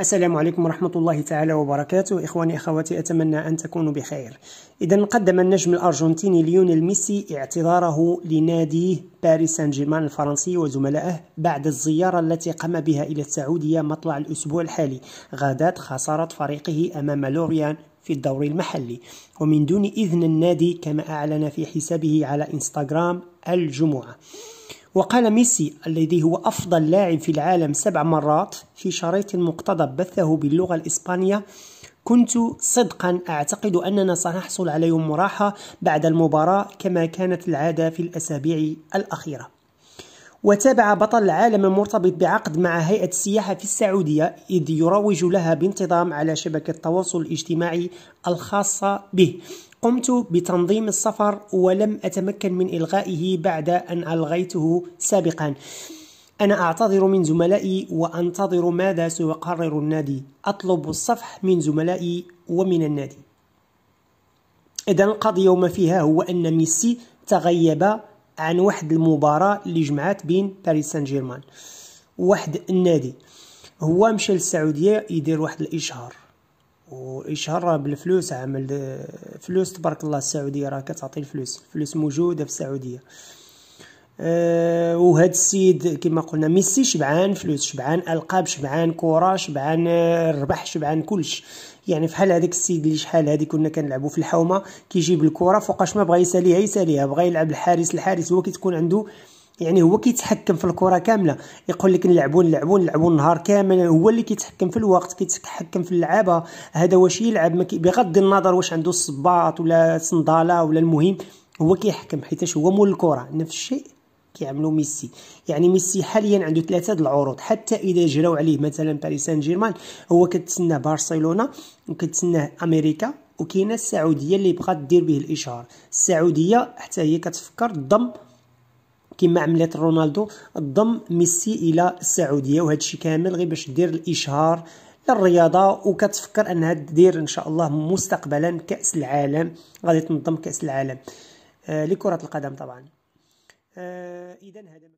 السلام عليكم ورحمة الله تعالى وبركاته إخواني أخواتي أتمنى أن تكونوا بخير إذا قدم النجم الأرجنتيني ليونيل ميسي اعتذاره لنادي باريس سان جيرمان الفرنسي وزملائه بعد الزيارة التي قام بها إلى السعودية مطلع الأسبوع الحالي غادات خسارة فريقه أمام لوريان في الدوري المحلي ومن دون إذن النادي كما أعلن في حسابه على إنستغرام الجمعة وقال ميسي الذي هو أفضل لاعب في العالم سبع مرات في شريط مقتضب بثه باللغة الإسبانية كنت صدقا أعتقد أننا سنحصل على يوم راحة بعد المباراة كما كانت العادة في الأسابيع الأخيرة وتابع بطل العالم المرتبط بعقد مع هيئة السياحة في السعودية إذ يروج لها بانتظام على شبكة التواصل الاجتماعي الخاصة به قمت بتنظيم السفر ولم أتمكن من إلغائه بعد أن ألغيته سابقا أنا أعتذر من زملائي وأنتظر ماذا سيقرر النادي أطلب الصفح من زملائي ومن النادي إذا القضية وما فيها هو أن ميسي تغيب عن واحد المباراة اللي جمعات بين باريس سان جيرمان واحد النادي هو مشى للسعودية يدير واحد الإشهار وإشهار بالفلوس عمل فلوس تبارك الله السعودية راه كتعطي الفلوس الفلوس موجودة في السعودية أه وهذا السيد كما قلنا ميسي شبعان فلوس شبعان القاب شبعان كره شبعان آه، ربح شبعان كلش يعني فحال هذاك السيد اللي شحال هذه كنا كنلعبوا في الحومه كيجيب الكره فوقاش ما بغى يساليها يساليها بغى يلعب الحارس الحارس هو كتكون عنده يعني هو كيتحكم في الكره كامله يقول لك نلعبوا نلعبوا نلعبوا النهار كامل هو اللي كيتحكم في الوقت كيتحكم في اللعابه هذا واش يلعب بغض النظر واش عنده الصباط ولا صنداله ولا المهم هو كيحكم حيتاش هو مول الكره نفس الشيء كيعملوا ميسي يعني ميسي حاليا عنده ثلاثه د العروض حتى اذا جراو عليه مثلا باريس سان جيرمان هو كتسناه برشلونه وكتسناه امريكا وكاينه السعوديه اللي بغات دير به الاشهار السعوديه حتى هي كتفكر ضم كما عملت رونالدو ضم ميسي الى السعوديه وهذا الشيء كامل غير باش دير الاشهار للرياضه وكتفكر انها دير ان شاء الله مستقبلا كاس العالم غادي تنظم كاس العالم آه لكره القدم طبعا آه، اذا هذا